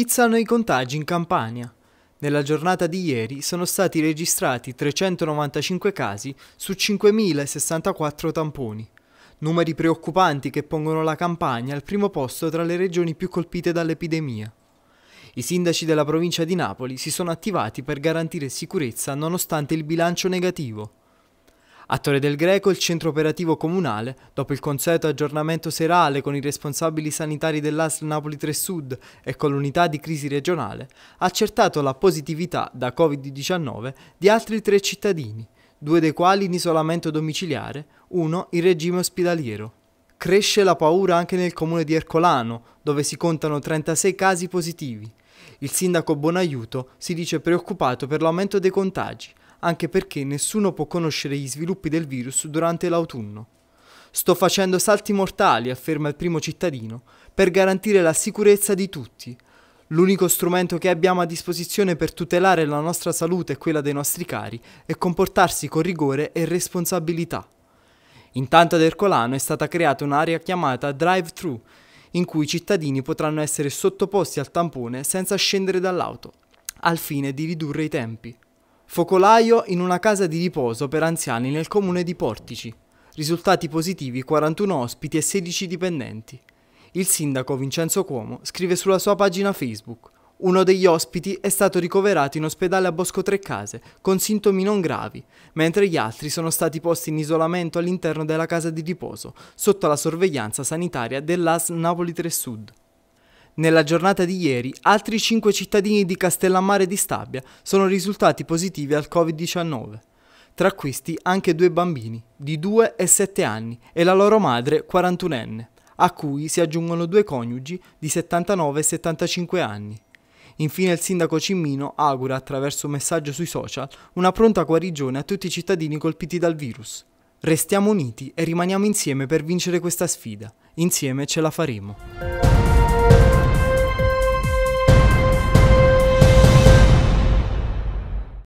Schizzano i contagi in Campania. Nella giornata di ieri sono stati registrati 395 casi su 5.064 tamponi. Numeri preoccupanti che pongono la Campania al primo posto tra le regioni più colpite dall'epidemia. I sindaci della provincia di Napoli si sono attivati per garantire sicurezza nonostante il bilancio negativo. A Torre del Greco il centro operativo comunale, dopo il consueto aggiornamento serale con i responsabili sanitari dell'ASL Napoli 3 Sud e con l'unità di crisi regionale, ha accertato la positività da Covid-19 di altri tre cittadini, due dei quali in isolamento domiciliare, uno in regime ospedaliero. Cresce la paura anche nel comune di Ercolano, dove si contano 36 casi positivi. Il sindaco Bonaiuto si dice preoccupato per l'aumento dei contagi, anche perché nessuno può conoscere gli sviluppi del virus durante l'autunno. Sto facendo salti mortali, afferma il primo cittadino, per garantire la sicurezza di tutti. L'unico strumento che abbiamo a disposizione per tutelare la nostra salute e quella dei nostri cari è comportarsi con rigore e responsabilità. Intanto ad Ercolano è stata creata un'area chiamata drive-thru, in cui i cittadini potranno essere sottoposti al tampone senza scendere dall'auto, al fine di ridurre i tempi. Focolaio in una casa di riposo per anziani nel comune di Portici. Risultati positivi 41 ospiti e 16 dipendenti. Il sindaco Vincenzo Cuomo scrive sulla sua pagina Facebook. Uno degli ospiti è stato ricoverato in ospedale a Bosco Tre Case con sintomi non gravi, mentre gli altri sono stati posti in isolamento all'interno della casa di riposo, sotto la sorveglianza sanitaria dell'AS Napoli 3 Sud. Nella giornata di ieri, altri 5 cittadini di Castellammare di Stabia sono risultati positivi al Covid-19. Tra questi anche due bambini, di 2 e 7 anni, e la loro madre, 41enne, a cui si aggiungono due coniugi di 79 e 75 anni. Infine il sindaco Cimmino augura, attraverso un messaggio sui social, una pronta guarigione a tutti i cittadini colpiti dal virus. Restiamo uniti e rimaniamo insieme per vincere questa sfida. Insieme ce la faremo.